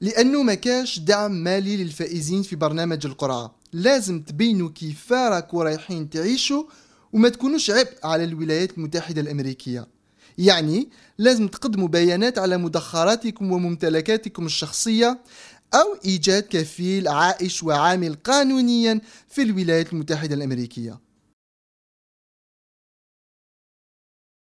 لأنه ما كاش دعم مالي للفائزين في برنامج القرعة لازم تبينوا كيف راكو رايحين تعيشوا وما تكونوش عبء على الولايات المتحدة الأمريكية يعني لازم تقدموا بيانات على مدخراتكم وممتلكاتكم الشخصية أو إيجاد كفيل عائش وعامل قانونيا في الولايات المتحدة الأمريكية